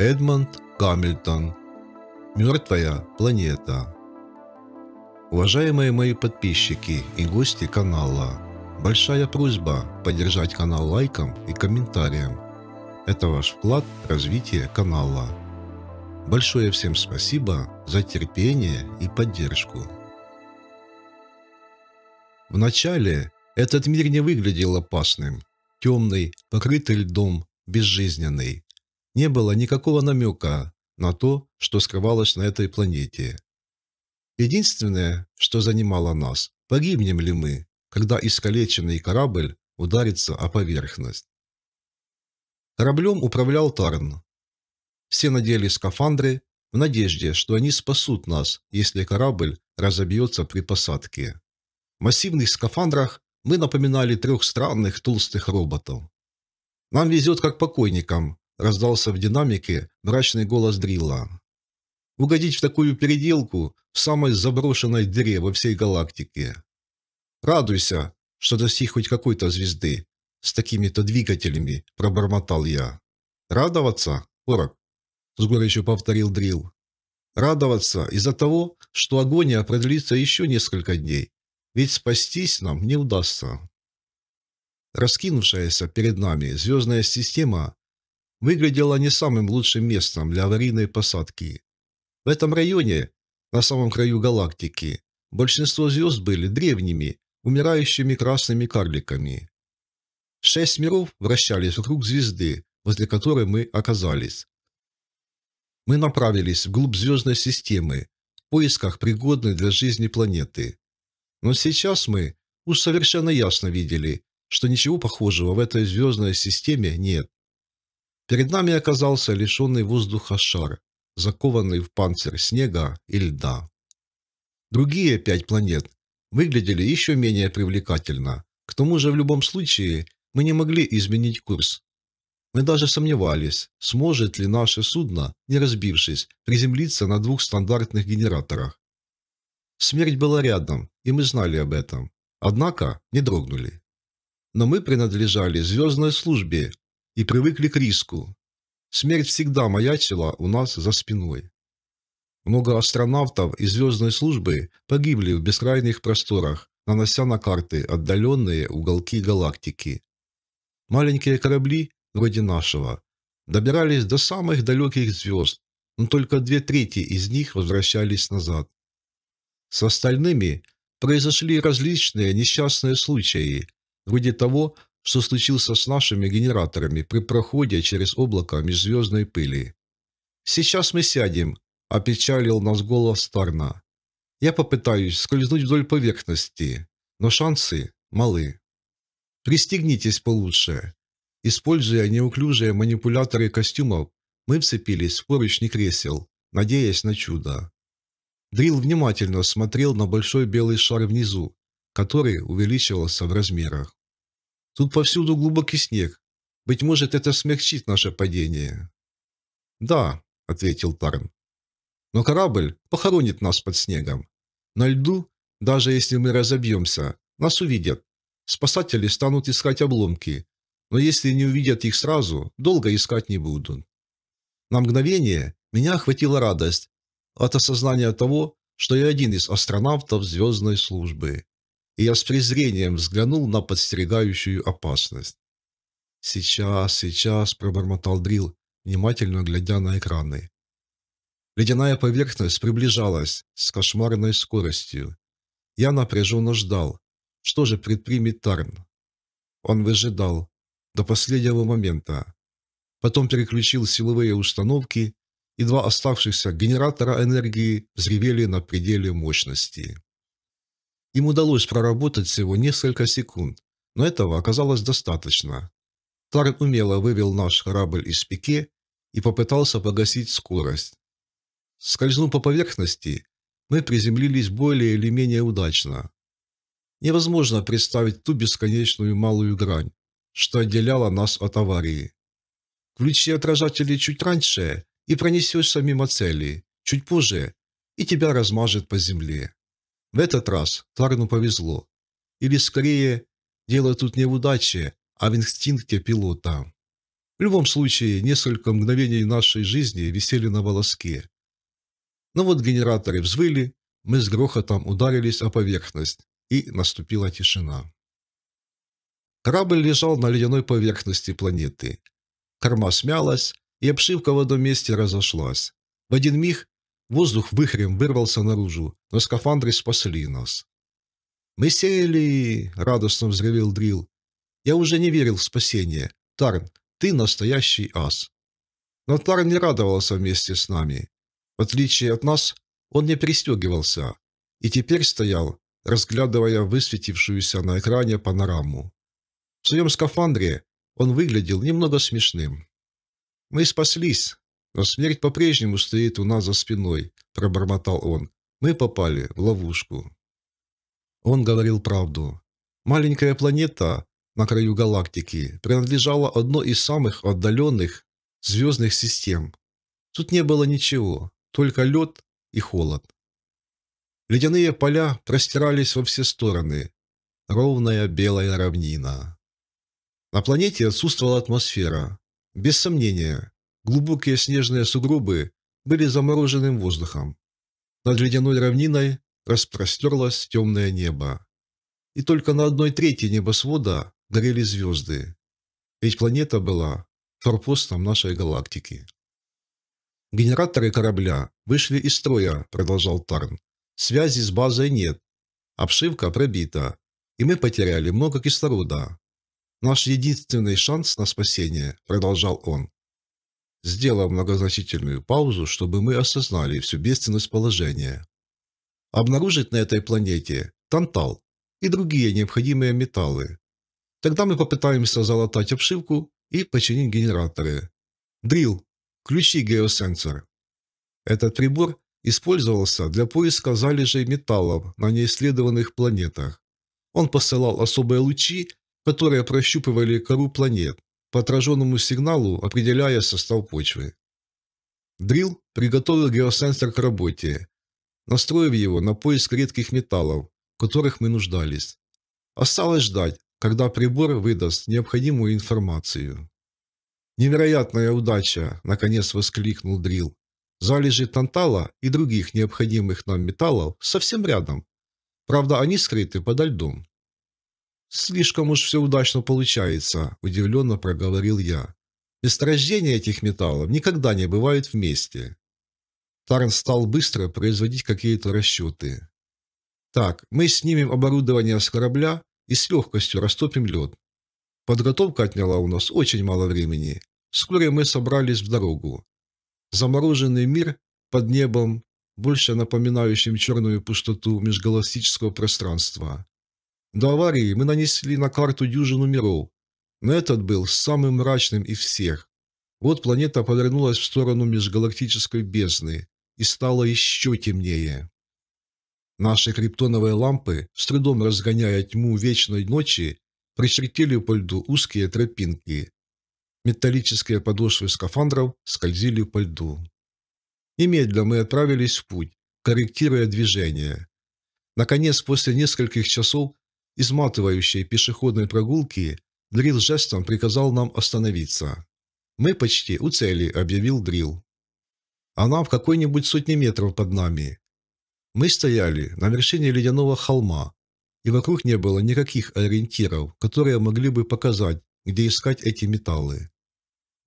Эдмонд Гамильтон. Мертвая планета. Уважаемые мои подписчики и гости канала, большая просьба поддержать канал лайком и комментарием. Это ваш вклад в развитие канала. Большое всем спасибо за терпение и поддержку. Вначале этот мир не выглядел опасным. Темный, покрытый льдом, безжизненный не было никакого намека на то, что скрывалось на этой планете. Единственное, что занимало нас, погибнем ли мы, когда искалеченный корабль ударится о поверхность. Кораблем управлял Тарн. Все надели скафандры в надежде, что они спасут нас, если корабль разобьется при посадке. В массивных скафандрах мы напоминали трех странных толстых роботов. Нам везет как покойникам, раздался в динамике мрачный голос Дрила. «Угодить в такую переделку в самой заброшенной дыре во всей галактике. Радуйся, что достиг хоть какой-то звезды с такими-то двигателями», – пробормотал я. «Радоваться, Орок?» – с горечью повторил Дрил. «Радоваться из-за того, что агония продлится еще несколько дней, ведь спастись нам не удастся». Раскинувшаяся перед нами звездная система выглядела не самым лучшим местом для аварийной посадки. В этом районе, на самом краю галактики, большинство звезд были древними, умирающими красными карликами. Шесть миров вращались вокруг звезды, возле которой мы оказались. Мы направились вглубь звездной системы, в поисках пригодной для жизни планеты. Но сейчас мы уж совершенно ясно видели, что ничего похожего в этой звездной системе нет. Перед нами оказался лишенный воздуха шар, закованный в панцирь снега и льда. Другие пять планет выглядели еще менее привлекательно. К тому же в любом случае мы не могли изменить курс. Мы даже сомневались, сможет ли наше судно, не разбившись, приземлиться на двух стандартных генераторах. Смерть была рядом, и мы знали об этом. Однако не дрогнули. Но мы принадлежали звездной службе, и привыкли к риску. Смерть всегда маячила у нас за спиной. Много астронавтов и звездной службы погибли в бескрайних просторах, нанося на карты отдаленные уголки галактики. Маленькие корабли, вроде нашего, добирались до самых далеких звезд, но только две трети из них возвращались назад. С остальными произошли различные несчастные случаи, вроде того, что случился с нашими генераторами при проходе через облако межзвездной пыли. «Сейчас мы сядем», – опечалил нас голос Тарна. «Я попытаюсь скользнуть вдоль поверхности, но шансы малы. Пристегнитесь получше». Используя неуклюжие манипуляторы костюмов, мы вцепились в поручни кресел, надеясь на чудо. Дрил внимательно смотрел на большой белый шар внизу, который увеличивался в размерах. Тут повсюду глубокий снег. Быть может, это смягчит наше падение. Да, ответил Тарн. Но корабль похоронит нас под снегом. На льду, даже если мы разобьемся, нас увидят. Спасатели станут искать обломки, но если не увидят их сразу, долго искать не будут. На мгновение меня охватила радость от осознания того, что я один из астронавтов звездной службы и я с презрением взглянул на подстерегающую опасность. «Сейчас, сейчас», — пробормотал Дрил, внимательно глядя на экраны. Ледяная поверхность приближалась с кошмарной скоростью. Я напряженно ждал. Что же предпримет Тарн? Он выжидал. До последнего момента. Потом переключил силовые установки, и два оставшихся генератора энергии взревели на пределе мощности. Им удалось проработать всего несколько секунд, но этого оказалось достаточно. Тарн умело вывел наш корабль из пике и попытался погасить скорость. Скользнув по поверхности, мы приземлились более или менее удачно. Невозможно представить ту бесконечную малую грань, что отделяла нас от аварии. Включи отражатели чуть раньше и пронесешься мимо цели, чуть позже, и тебя размажет по земле. В этот раз Тарну повезло. Или скорее, дело тут не в удаче, а в инстинкте пилота. В любом случае, несколько мгновений нашей жизни висели на волоске. Но вот генераторы взвыли, мы с грохотом ударились о поверхность, и наступила тишина. Корабль лежал на ледяной поверхности планеты. Корма смялась, и обшивка в одном месте разошлась. В один миг Воздух вихрем вырвался наружу, но скафандры спасли нас. «Мы сели!» — радостно взревел Дрил. «Я уже не верил в спасение. Тарн, ты настоящий ас!» Но Тарн не радовался вместе с нами. В отличие от нас, он не пристегивался и теперь стоял, разглядывая высветившуюся на экране панораму. В своем скафандре он выглядел немного смешным. «Мы спаслись!» «Но смерть по-прежнему стоит у нас за спиной», – пробормотал он. «Мы попали в ловушку». Он говорил правду. Маленькая планета на краю галактики принадлежала одной из самых отдаленных звездных систем. Тут не было ничего, только лед и холод. Ледяные поля простирались во все стороны. Ровная белая равнина. На планете отсутствовала атмосфера. Без сомнения, глубокие снежные сугробы были замороженным воздухом. Над ледяной равниной распростерлось темное небо. И только на одной трети небосвода горели звезды. Ведь планета была форпостом нашей галактики. «Генераторы корабля вышли из строя», – продолжал Тарн. «Связи с базой нет. Обшивка пробита. И мы потеряли много кислорода. Наш единственный шанс на спасение», – продолжал он, Сделал многозначительную паузу, чтобы мы осознали всю бедственность положения. Обнаружить на этой планете тантал и другие необходимые металлы. Тогда мы попытаемся залатать обшивку и починить генераторы. Дрил, ключи геосенсор. Этот прибор использовался для поиска залежей металлов на неисследованных планетах. Он посылал особые лучи, которые прощупывали кору планет, по отраженному сигналу определяя состав почвы. Дрил приготовил геосенсор к работе, настроив его на поиск редких металлов, которых мы нуждались. Осталось ждать, когда прибор выдаст необходимую информацию. «Невероятная удача!» – наконец воскликнул Дрил. «Залежи тантала и других необходимых нам металлов совсем рядом. Правда, они скрыты подо льдом». «Слишком уж все удачно получается», – удивленно проговорил я. «Месторождения этих металлов никогда не бывают вместе». Тарн стал быстро производить какие-то расчеты. «Так, мы снимем оборудование с корабля и с легкостью растопим лед. Подготовка отняла у нас очень мало времени. Вскоре мы собрались в дорогу. Замороженный мир под небом, больше напоминающим черную пустоту межгалактического пространства, до аварии мы нанесли на карту дюжину миров, но этот был самым мрачным из всех. Вот планета повернулась в сторону межгалактической бездны и стала еще темнее. Наши криптоновые лампы, с трудом разгоняя тьму вечной ночи, прочертили по льду узкие тропинки. Металлические подошвы скафандров скользили по льду. Немедленно мы отправились в путь, корректируя движение. Наконец, после нескольких часов изматывающей пешеходной прогулки, Дрил жестом приказал нам остановиться. «Мы почти у цели», – объявил Дрил. «Она в какой-нибудь сотне метров под нами». Мы стояли на вершине ледяного холма, и вокруг не было никаких ориентиров, которые могли бы показать, где искать эти металлы.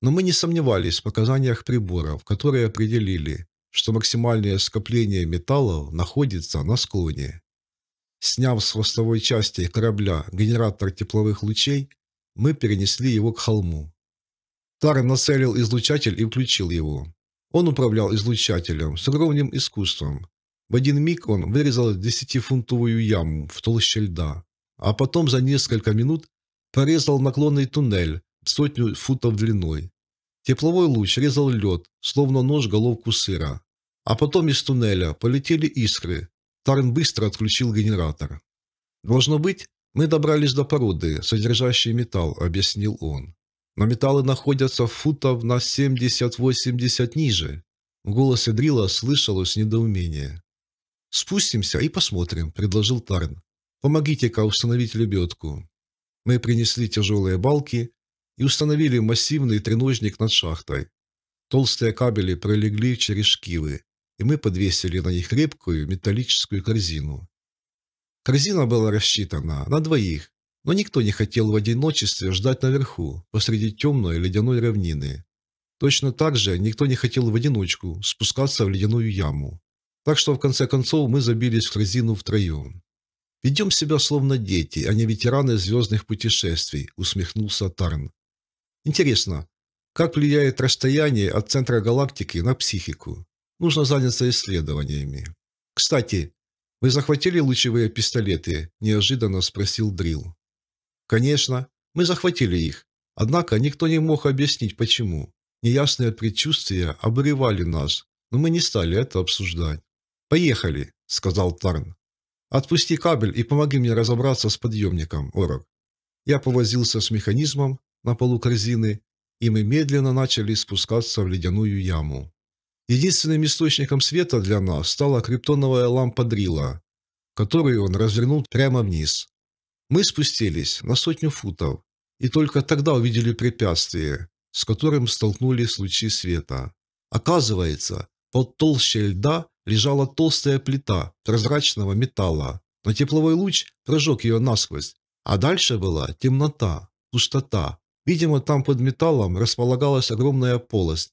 Но мы не сомневались в показаниях приборов, которые определили, что максимальное скопление металлов находится на склоне. Сняв с хвостовой части корабля генератор тепловых лучей, мы перенесли его к холму. Тар нацелил излучатель и включил его. Он управлял излучателем с огромным искусством. В один миг он вырезал десятифунтовую яму в толще льда, а потом за несколько минут порезал наклонный туннель в сотню футов длиной. Тепловой луч резал лед, словно нож головку сыра. А потом из туннеля полетели искры, Тарн быстро отключил генератор. «Должно быть, мы добрались до породы, содержащей металл», — объяснил он. «Но металлы находятся футов на 70-80 ниже». В голосе Дрила слышалось недоумение. «Спустимся и посмотрим», — предложил Тарн. «Помогите-ка установить лебедку». Мы принесли тяжелые балки и установили массивный треножник над шахтой. Толстые кабели пролегли через шкивы и мы подвесили на них крепкую металлическую корзину. Корзина была рассчитана на двоих, но никто не хотел в одиночестве ждать наверху, посреди темной ледяной равнины. Точно так же никто не хотел в одиночку спускаться в ледяную яму. Так что в конце концов мы забились в корзину втроем. «Ведем себя словно дети, а не ветераны звездных путешествий», — усмехнулся Тарн. «Интересно, как влияет расстояние от центра галактики на психику?» Нужно заняться исследованиями. Кстати, вы захватили лучевые пистолеты? Неожиданно спросил Дрил. Конечно, мы захватили их. Однако никто не мог объяснить, почему. Неясные предчувствия обревали нас, но мы не стали это обсуждать. «Поехали», — сказал Тарн. «Отпусти кабель и помоги мне разобраться с подъемником, Орок». Я повозился с механизмом на полу корзины, и мы медленно начали спускаться в ледяную яму. Единственным источником света для нас стала криптоновая лампа Дрила, которую он развернул прямо вниз. Мы спустились на сотню футов и только тогда увидели препятствие, с которым столкнулись лучи света. Оказывается, под толщей льда лежала толстая плита прозрачного металла, но тепловой луч прожег ее насквозь, а дальше была темнота, пустота. Видимо, там под металлом располагалась огромная полость,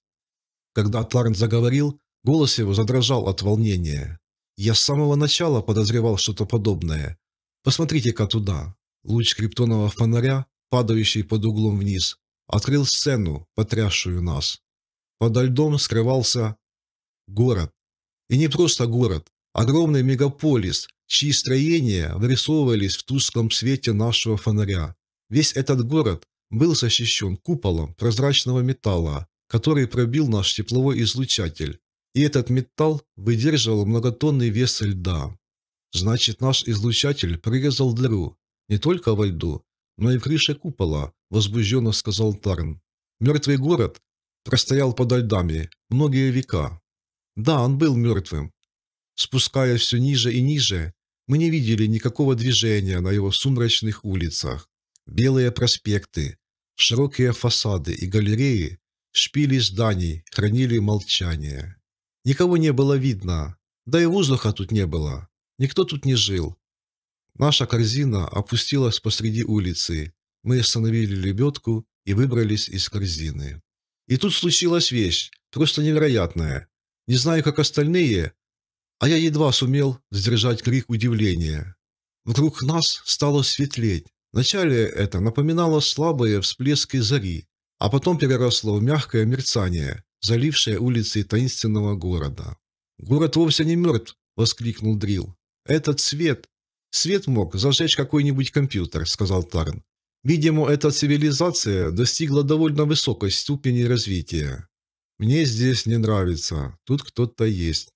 когда Тларн заговорил, голос его задрожал от волнения. «Я с самого начала подозревал что-то подобное. Посмотрите-ка туда». Луч криптонового фонаря, падающий под углом вниз, открыл сцену, потрясшую нас. Подо льдом скрывался город. И не просто город, огромный мегаполис, чьи строения вырисовывались в тусклом свете нашего фонаря. Весь этот город был защищен куполом прозрачного металла, который пробил наш тепловой излучатель, и этот металл выдерживал многотонный вес льда. Значит, наш излучатель прорезал дыру не только во льду, но и в крыше купола, возбужденно сказал Тарн. Мертвый город простоял под льдами многие века. Да, он был мертвым. Спускаясь все ниже и ниже, мы не видели никакого движения на его сумрачных улицах. Белые проспекты, широкие фасады и галереи Шпили зданий хранили молчание. Никого не было видно, да и воздуха тут не было. Никто тут не жил. Наша корзина опустилась посреди улицы. Мы остановили лебедку и выбрались из корзины. И тут случилась вещь, просто невероятная. Не знаю, как остальные, а я едва сумел сдержать крик удивления. Вокруг нас стало светлеть. Вначале это напоминало слабые всплески зари, а потом переросло в мягкое мерцание, залившее улицы таинственного города. «Город вовсе не мертв!» – воскликнул Дрил. «Этот свет!» «Свет мог зажечь какой-нибудь компьютер», – сказал Тарн. «Видимо, эта цивилизация достигла довольно высокой ступени развития. Мне здесь не нравится, тут кто-то есть.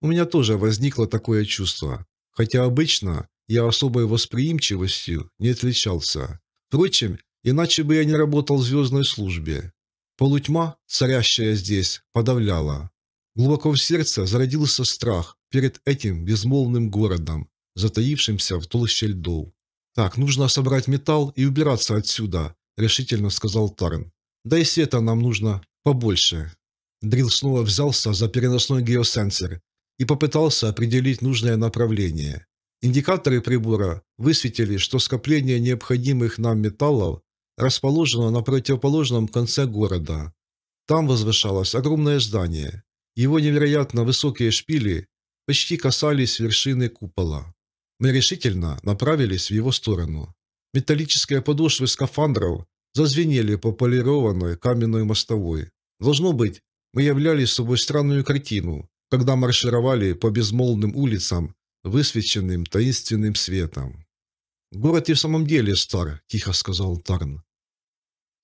У меня тоже возникло такое чувство, хотя обычно я особой восприимчивостью не отличался. Впрочем, иначе бы я не работал в звездной службе. Полутьма, царящая здесь, подавляла. Глубоко в сердце зародился страх перед этим безмолвным городом, затаившимся в толще льдов. «Так, нужно собрать металл и убираться отсюда», – решительно сказал Тарн. «Да и света нам нужно побольше». Дрил снова взялся за переносной геосенсор и попытался определить нужное направление. Индикаторы прибора высветили, что скопление необходимых нам металлов расположена на противоположном конце города. Там возвышалось огромное здание. Его невероятно высокие шпили почти касались вершины купола. Мы решительно направились в его сторону. Металлические подошвы скафандров зазвенели по полированной каменной мостовой. Должно быть, мы являли собой странную картину, когда маршировали по безмолвным улицам, высвеченным таинственным светом. «Город и в самом деле стар», – тихо сказал Тарн.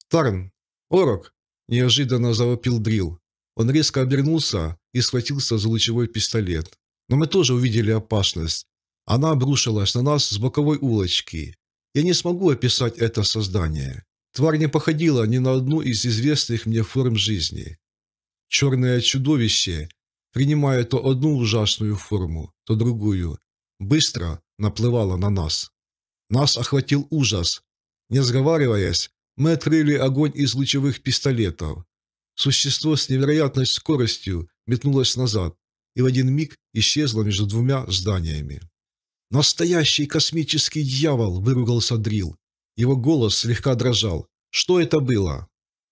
«Тарн! Орок!» – неожиданно завопил Дрил. Он резко обернулся и схватился за лучевой пистолет. Но мы тоже увидели опасность. Она обрушилась на нас с боковой улочки. Я не смогу описать это создание. Тварь не походила ни на одну из известных мне форм жизни. Черное чудовище, принимая то одну ужасную форму, то другую, быстро наплывало на нас. Нас охватил ужас. Не сговариваясь, мы открыли огонь из лучевых пистолетов. Существо с невероятной скоростью метнулось назад и в один миг исчезло между двумя зданиями. «Настоящий космический дьявол!» – выругался Дрил. Его голос слегка дрожал. «Что это было?»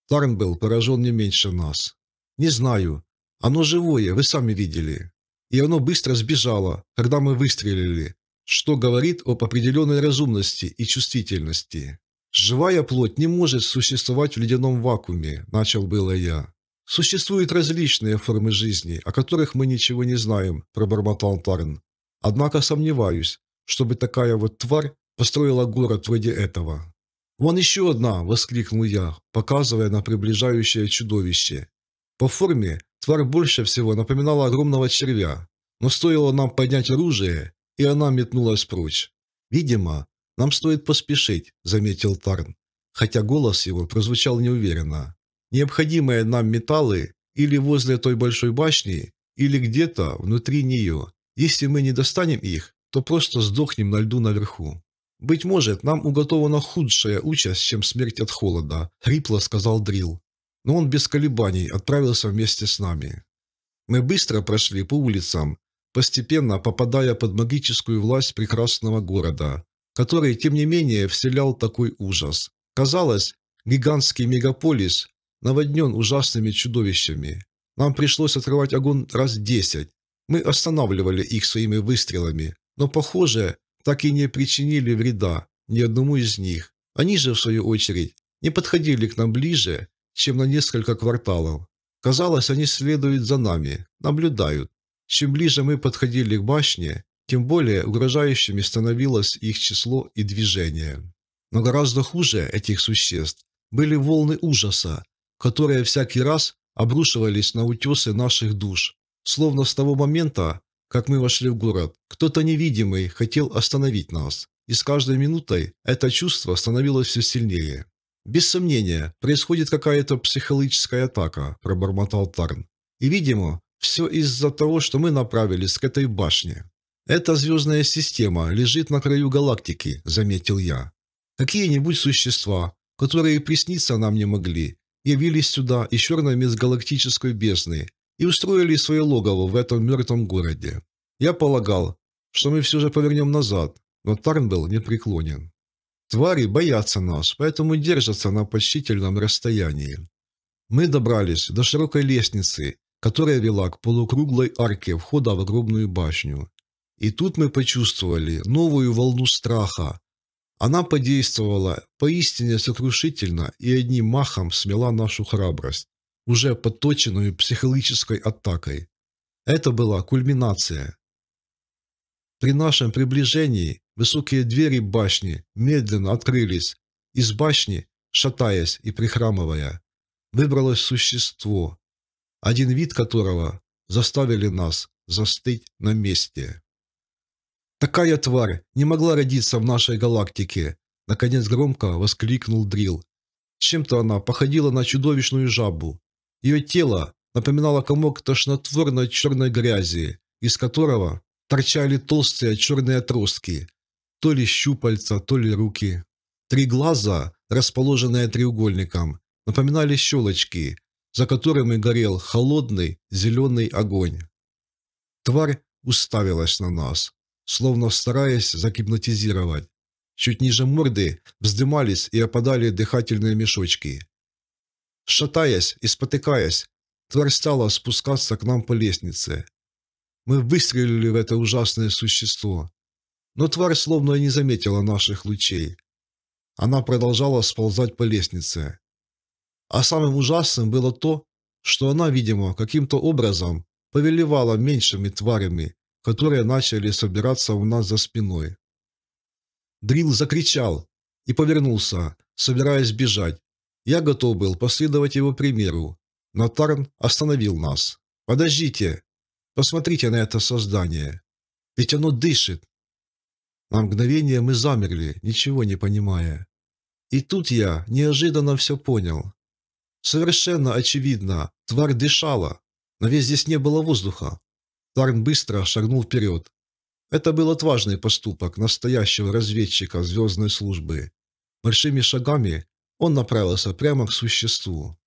Тарн был поражен не меньше нас. «Не знаю. Оно живое, вы сами видели. И оно быстро сбежало, когда мы выстрелили что говорит об определенной разумности и чувствительности. «Живая плоть не может существовать в ледяном вакууме», – начал было я. «Существуют различные формы жизни, о которых мы ничего не знаем», – пробормотал Тарн. «Однако сомневаюсь, чтобы такая вот тварь построила город вроде этого». «Вон еще одна!» – воскликнул я, показывая на приближающее чудовище. По форме тварь больше всего напоминала огромного червя, но стоило нам поднять оружие, и она метнулась прочь. «Видимо, нам стоит поспешить», – заметил Тарн, хотя голос его прозвучал неуверенно. «Необходимые нам металлы или возле той большой башни, или где-то внутри нее. Если мы не достанем их, то просто сдохнем на льду наверху». «Быть может, нам уготована худшая участь, чем смерть от холода», – хрипло сказал Дрил. Но он без колебаний отправился вместе с нами. Мы быстро прошли по улицам постепенно попадая под магическую власть прекрасного города, который, тем не менее, вселял такой ужас. Казалось, гигантский мегаполис наводнен ужасными чудовищами. Нам пришлось открывать огонь раз десять. Мы останавливали их своими выстрелами, но, похоже, так и не причинили вреда ни одному из них. Они же, в свою очередь, не подходили к нам ближе, чем на несколько кварталов. Казалось, они следуют за нами, наблюдают, чем ближе мы подходили к башне, тем более угрожающими становилось их число и движение. Но гораздо хуже этих существ были волны ужаса, которые всякий раз обрушивались на утесы наших душ, словно с того момента, как мы вошли в город, кто-то невидимый хотел остановить нас, и с каждой минутой это чувство становилось все сильнее. «Без сомнения, происходит какая-то психологическая атака», – пробормотал Тарн. «И, видимо, все из-за того, что мы направились к этой башне. Эта звездная система лежит на краю галактики, заметил я. Какие-нибудь существа, которые присниться нам не могли, явились сюда из черной межгалактической бездны и устроили свое логово в этом мертвом городе. Я полагал, что мы все же повернем назад, но Тарн был непреклонен. Твари боятся нас, поэтому держатся на почтительном расстоянии. Мы добрались до широкой лестницы, которая вела к полукруглой арке входа в огромную башню. И тут мы почувствовали новую волну страха. Она подействовала поистине сокрушительно и одним махом смела нашу храбрость, уже подточенную психологической атакой. Это была кульминация. При нашем приближении высокие двери башни медленно открылись. Из башни, шатаясь и прихрамывая, выбралось существо, один вид которого заставили нас застыть на месте. «Такая тварь не могла родиться в нашей галактике!» Наконец громко воскликнул Дрил. Чем-то она походила на чудовищную жабу. Ее тело напоминало комок тошнотворной черной грязи, из которого торчали толстые черные отростки, то ли щупальца, то ли руки. Три глаза, расположенные треугольником, напоминали щелочки, за которыми горел холодный зеленый огонь. Тварь уставилась на нас, словно стараясь загипнотизировать. Чуть ниже морды вздымались и опадали дыхательные мешочки. Шатаясь и спотыкаясь, тварь стала спускаться к нам по лестнице. Мы выстрелили в это ужасное существо, но тварь словно и не заметила наших лучей. Она продолжала сползать по лестнице. А самым ужасным было то, что она, видимо, каким-то образом повелевала меньшими тварями, которые начали собираться у нас за спиной. Дрил закричал и повернулся, собираясь бежать. Я готов был последовать его примеру, но Тарн остановил нас. «Подождите! Посмотрите на это создание! Ведь оно дышит!» На мгновение мы замерли, ничего не понимая. И тут я неожиданно все понял. Совершенно очевидно, тварь дышала, но ведь здесь не было воздуха. Тарн быстро шагнул вперед. Это был отважный поступок настоящего разведчика звездной службы. Большими шагами он направился прямо к существу.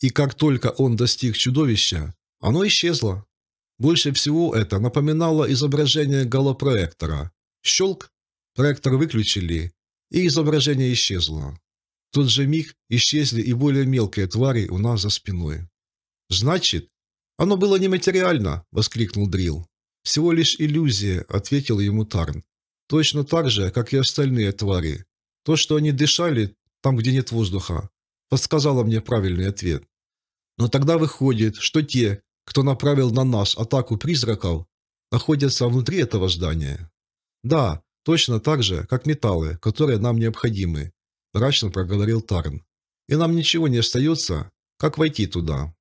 И как только он достиг чудовища, оно исчезло. Больше всего это напоминало изображение голопроектора. Щелк, проектор выключили, и изображение исчезло тот же миг исчезли и более мелкие твари у нас за спиной. «Значит, оно было нематериально!» – воскликнул Дрил. «Всего лишь иллюзия», – ответил ему Тарн. «Точно так же, как и остальные твари. То, что они дышали там, где нет воздуха, подсказало мне правильный ответ. Но тогда выходит, что те, кто направил на нас атаку призраков, находятся внутри этого здания. Да, точно так же, как металлы, которые нам необходимы, – мрачно проговорил Тарн. «И нам ничего не остается, как войти туда».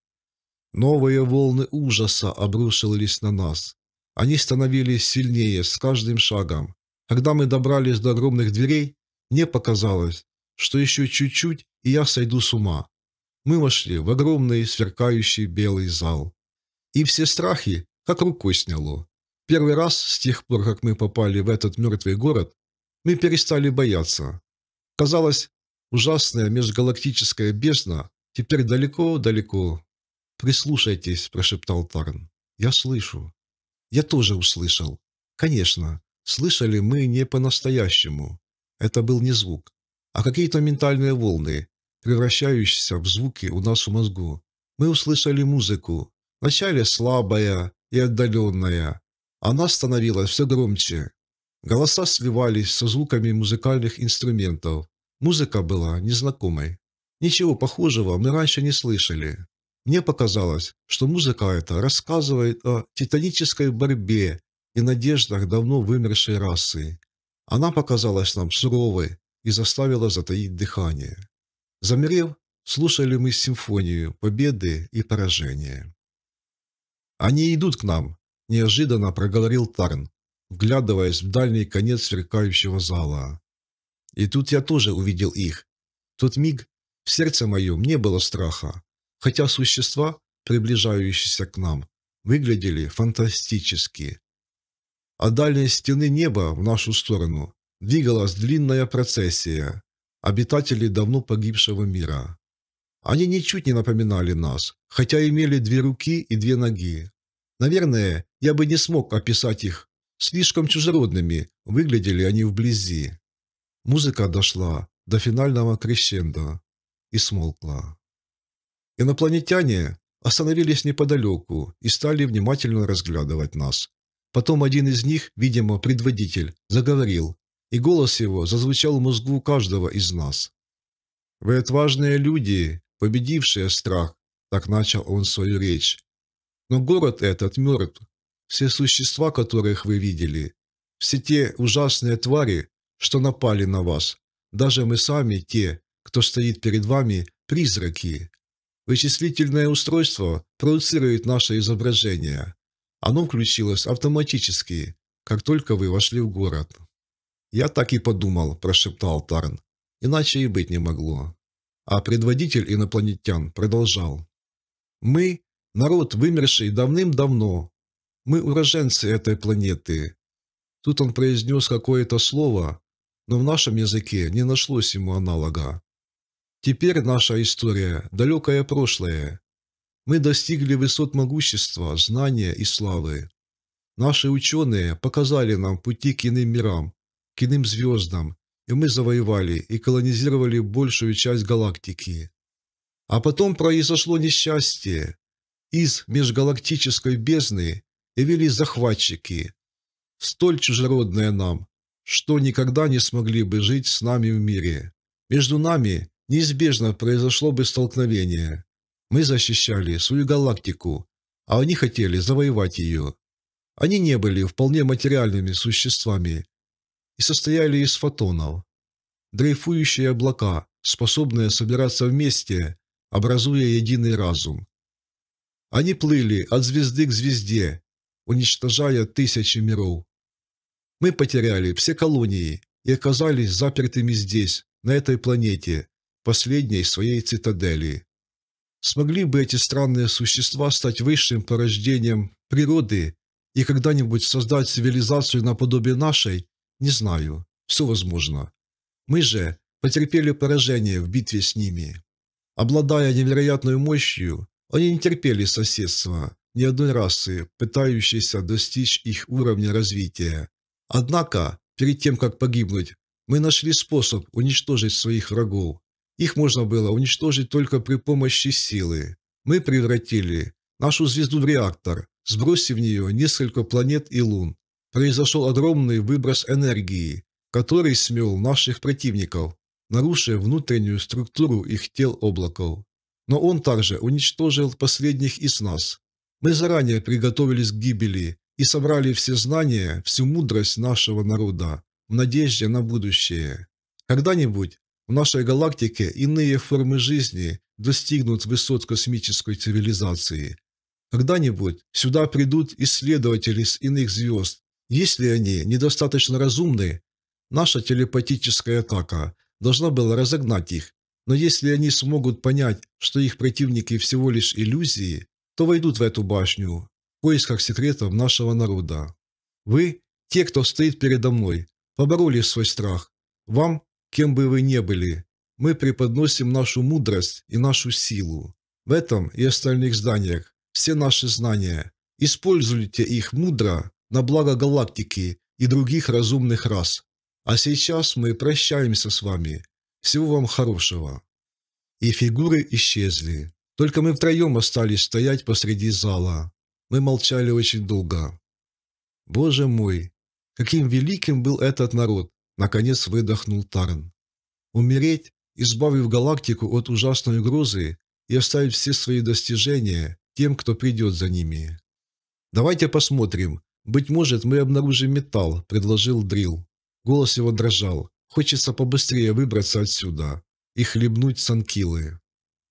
Новые волны ужаса обрушились на нас. Они становились сильнее с каждым шагом. Когда мы добрались до огромных дверей, мне показалось, что еще чуть-чуть, и я сойду с ума. Мы вошли в огромный сверкающий белый зал. И все страхи как рукой сняло. Первый раз, с тех пор, как мы попали в этот мертвый город, мы перестали бояться. Казалось, ужасная межгалактическая бездна теперь далеко-далеко. «Прислушайтесь», – прошептал Тарн. «Я слышу». «Я тоже услышал». «Конечно, слышали мы не по-настоящему. Это был не звук, а какие-то ментальные волны, превращающиеся в звуки у нас в мозгу. Мы услышали музыку, вначале слабая и отдаленная. Она становилась все громче, Голоса сливались со звуками музыкальных инструментов. Музыка была незнакомой. Ничего похожего мы раньше не слышали. Мне показалось, что музыка эта рассказывает о титанической борьбе и надеждах давно вымершей расы. Она показалась нам суровой и заставила затаить дыхание. Замерев, слушали мы симфонию победы и поражения. «Они идут к нам», – неожиданно проговорил Тарн вглядываясь в дальний конец сверкающего зала. И тут я тоже увидел их. тот миг в сердце моем не было страха, хотя существа, приближающиеся к нам, выглядели фантастически. А дальней стены неба в нашу сторону двигалась длинная процессия обитателей давно погибшего мира. Они ничуть не напоминали нас, хотя имели две руки и две ноги. Наверное, я бы не смог описать их Слишком чужеродными выглядели они вблизи. Музыка дошла до финального крещендо и смолкла. Инопланетяне остановились неподалеку и стали внимательно разглядывать нас. Потом один из них, видимо, предводитель, заговорил, и голос его зазвучал в мозгу каждого из нас. «Вы отважные люди, победившие страх», – так начал он свою речь. «Но город этот мертв, все существа, которых вы видели, все те ужасные твари, что напали на вас, даже мы сами, те, кто стоит перед вами, призраки. Вычислительное устройство проецирует наше изображение. Оно включилось автоматически, как только вы вошли в город. «Я так и подумал», – прошептал Тарн. «Иначе и быть не могло». А предводитель инопланетян продолжал. «Мы – народ, вымерший давным-давно, мы уроженцы этой планеты». Тут он произнес какое-то слово, но в нашем языке не нашлось ему аналога. Теперь наша история – далекое прошлое. Мы достигли высот могущества, знания и славы. Наши ученые показали нам пути к иным мирам, к иным звездам, и мы завоевали и колонизировали большую часть галактики. А потом произошло несчастье. Из межгалактической бездны и вели захватчики, столь чужеродные нам, что никогда не смогли бы жить с нами в мире. Между нами неизбежно произошло бы столкновение. Мы защищали свою галактику, а они хотели завоевать ее. Они не были вполне материальными существами и состояли из фотонов. Дрейфующие облака, способные собираться вместе, образуя единый разум. Они плыли от звезды к звезде, уничтожая тысячи миров. Мы потеряли все колонии и оказались запертыми здесь, на этой планете, последней своей цитадели. Смогли бы эти странные существа стать высшим порождением природы и когда-нибудь создать цивилизацию наподобие нашей, не знаю, все возможно. Мы же потерпели поражение в битве с ними. Обладая невероятной мощью, они не терпели соседства ни одной расы, пытающейся достичь их уровня развития. Однако, перед тем, как погибнуть, мы нашли способ уничтожить своих врагов. Их можно было уничтожить только при помощи силы. Мы превратили нашу звезду в реактор, сбросив в нее несколько планет и лун. Произошел огромный выброс энергии, который смел наших противников, нарушив внутреннюю структуру их тел облаков. Но он также уничтожил последних из нас, мы заранее приготовились к гибели и собрали все знания, всю мудрость нашего народа в надежде на будущее. Когда-нибудь в нашей галактике иные формы жизни достигнут высот космической цивилизации. Когда-нибудь сюда придут исследователи с иных звезд. Если они недостаточно разумны, наша телепатическая атака должна была разогнать их. Но если они смогут понять, что их противники всего лишь иллюзии, то войдут в эту башню в поисках секретов нашего народа. Вы, те, кто стоит передо мной, побороли свой страх. Вам, кем бы вы ни были, мы преподносим нашу мудрость и нашу силу. В этом и остальных зданиях все наши знания. Используйте их мудро на благо галактики и других разумных рас. А сейчас мы прощаемся с вами. Всего вам хорошего. И фигуры исчезли. Только мы втроем остались стоять посреди зала. Мы молчали очень долго. «Боже мой! Каким великим был этот народ!» Наконец выдохнул Тарн. «Умереть, избавив галактику от ужасной угрозы и оставить все свои достижения тем, кто придет за ними». «Давайте посмотрим. Быть может, мы обнаружим металл», – предложил Дрил. Голос его дрожал. «Хочется побыстрее выбраться отсюда и хлебнуть санкилы».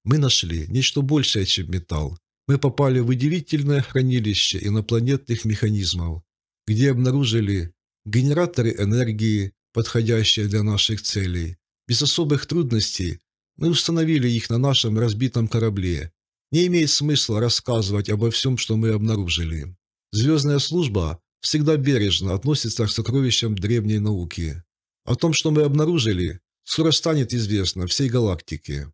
Мы нашли нечто большее, чем металл. Мы попали в удивительное хранилище инопланетных механизмов, где обнаружили генераторы энергии, подходящие для наших целей. Без особых трудностей мы установили их на нашем разбитом корабле. Не имеет смысла рассказывать обо всем, что мы обнаружили. Звездная служба всегда бережно относится к сокровищам древней науки. О том, что мы обнаружили, скоро станет известно всей галактике.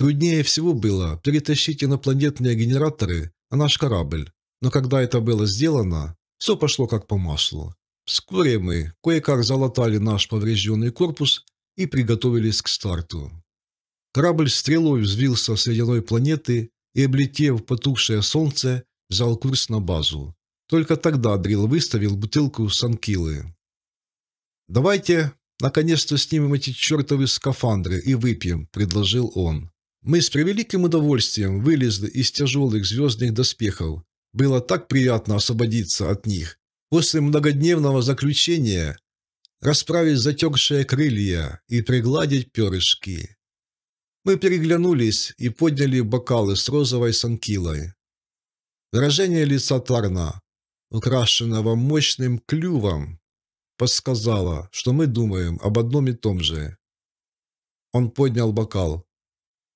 Труднее всего было перетащить инопланетные генераторы на наш корабль, но когда это было сделано, все пошло как по маслу. Вскоре мы кое-как залатали наш поврежденный корпус и приготовились к старту. Корабль стрелой взвился с ледяной планеты и, облетев потухшее солнце, взял курс на базу. Только тогда Дрил выставил бутылку санкилы. «Давайте, наконец-то, снимем эти чертовы скафандры и выпьем», – предложил он. Мы с превеликим удовольствием вылезли из тяжелых звездных доспехов. Было так приятно освободиться от них. После многодневного заключения расправить затекшие крылья и пригладить перышки. Мы переглянулись и подняли бокалы с розовой санкилой. Выражение лица Тарна, украшенного мощным клювом, подсказало, что мы думаем об одном и том же. Он поднял бокал.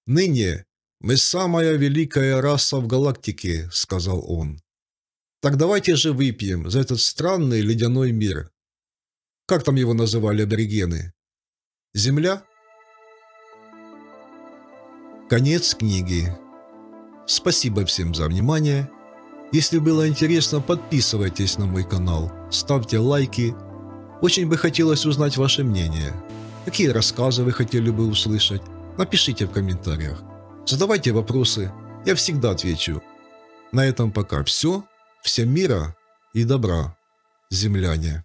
«Ныне мы самая великая раса в галактике», — сказал он. «Так давайте же выпьем за этот странный ледяной мир». Как там его называли аборигены? Земля? Конец книги. Спасибо всем за внимание. Если было интересно, подписывайтесь на мой канал, ставьте лайки. Очень бы хотелось узнать ваше мнение. Какие рассказы вы хотели бы услышать? Напишите в комментариях. Задавайте вопросы, я всегда отвечу. На этом пока все. Всем мира и добра, земляне.